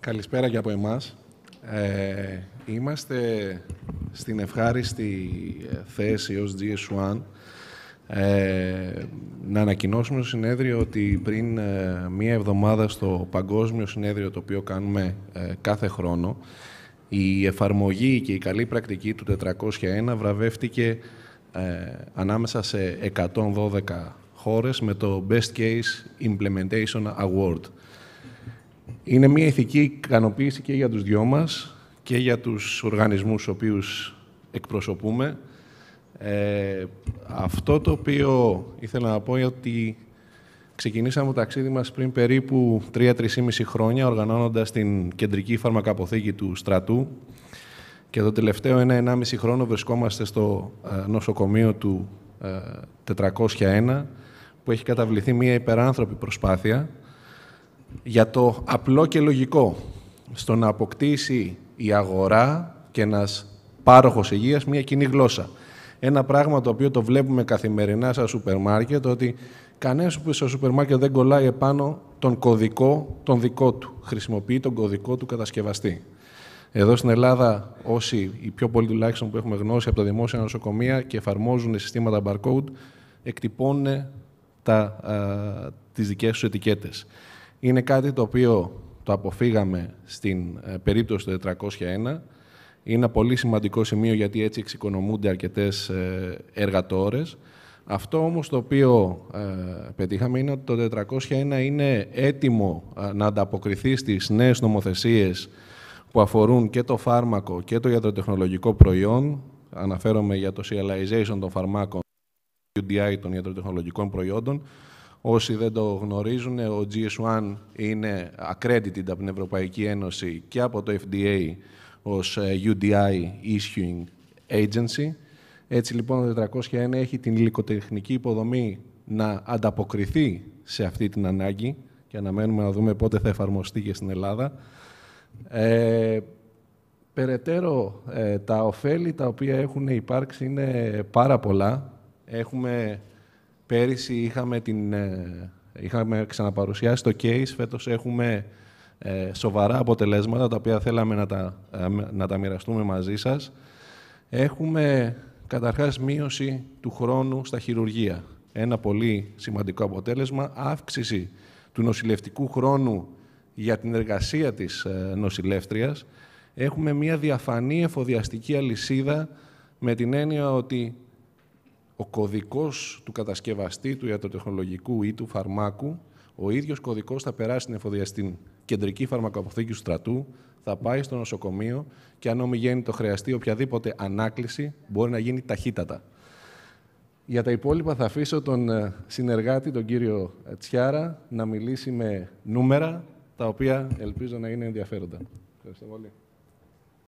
Καλησπέρα και από εμάς. Ε, είμαστε στην ευχάριστη ε, θέση ως GS1 ε, να ανακοινώσουμε στο συνέδριο ότι πριν ε, μία εβδομάδα στο παγκόσμιο συνέδριο το οποίο κάνουμε ε, κάθε χρόνο η εφαρμογή και η καλή πρακτική του 401 βραβεύτηκε ανάμεσα σε 112 με το Best Case Implementation Award. Είναι μια ηθική ικανοποίηση και για τους δυο μας και για τους οργανισμούς οποίους εκπροσωπούμε. Ε, αυτό το οποίο ήθελα να πω είναι ότι ξεκινήσαμε το ταξίδι μας πριν περίπου 3-3,5 χρόνια οργανώνοντας την κεντρική φαρμακαποθήκη του στρατού και το τελευταίο 1-1,5 χρόνο βρισκόμαστε στο ε, νοσοκομείο του 401 ε, που έχει καταβληθεί μια υπεράνθρωπη προσπάθεια για το απλό και λογικό στο να αποκτήσει η αγορά και ένας πάροχος υγείας μια κοινή γλώσσα. Ένα πράγμα το οποίο το βλέπουμε καθημερινά στα σούπερ μάρκετ, ότι κανένας που στο σούπερ μάρκετ δεν κολλάει επάνω τον κωδικό τον δικό του. Χρησιμοποιεί τον κωδικό του κατασκευαστή. Εδώ στην Ελλάδα, όσοι οι πιο πολλοί τουλάχιστον που έχουμε γνώση από τα δημόσια νοσοκομεία και εφαρμόζουν συστήματα barcode, εκτυπώνουν τα, α, ε, τις δικές σου ετικέτες. Είναι κάτι το οποίο το αποφύγαμε στην ε, περίπτωση του 401. Είναι ένα πολύ σημαντικό σημείο γιατί έτσι εξοικονομούνται αρκετές ε, εργατόρες. Αυτό όμως το οποίο πετύχαμε είναι ότι το 401 είναι έτοιμο να ανταποκριθεί στις νέες νομοθεσίες που αφορούν και το φάρμακο και το ιατροτεχνολογικό προϊόν. Αναφέρομαι για το serialization των φαρμάκων UDI των ιατροτεχνολογικών προϊόντων. Όσοι δεν το γνωρίζουν, ο GS1 είναι accredited από την Ευρωπαϊκή Ένωση και από το FDA ως ε, UDI Issuing Agency. Έτσι λοιπόν το 401 έχει την υλικοτεχνική υποδομή να ανταποκριθεί σε αυτή την ανάγκη και αναμένουμε να δούμε πότε θα εφαρμοστεί και στην Ελλάδα. Ε, περαιτέρω, ε, τα ωφέλη τα οποία έχουν υπάρξει είναι πάρα πολλά. Έχουμε, πέρυσι είχαμε, την, ε, είχαμε ξαναπαρουσιάσει το case, φέτος έχουμε ε, σοβαρά αποτελέσματα, τα οποία θέλαμε να τα, ε, να τα μοιραστούμε μαζί σας. Έχουμε καταρχάς μείωση του χρόνου στα χειρουργεία. Ένα πολύ σημαντικό αποτέλεσμα, αύξηση του νοσηλευτικού χρόνου για την εργασία της νοσηλεύτριας. Έχουμε μια διαφανή εφοδιαστική αλυσίδα με την έννοια ότι ο κωδικός του κατασκευαστή, του ιατροτεχνολογικού ή του φαρμάκου, ο ίδιος κωδικός θα περάσει στην εφοδια... στην κεντρική φαρμακοαποθήκη του στρατού, θα πάει στο νοσοκομείο και αν ομιγένει το χρειαστεί οποιαδήποτε ανάκληση μπορεί να γίνει ταχύτατα. Για τα υπόλοιπα θα αφήσω τον ε, συνεργάτη, τον κύριο ε, Τσιάρα, να μιλήσει με νούμερα, τα οποία ελπίζω να είναι ενδιαφέροντα. Ευχαριστώ πολύ.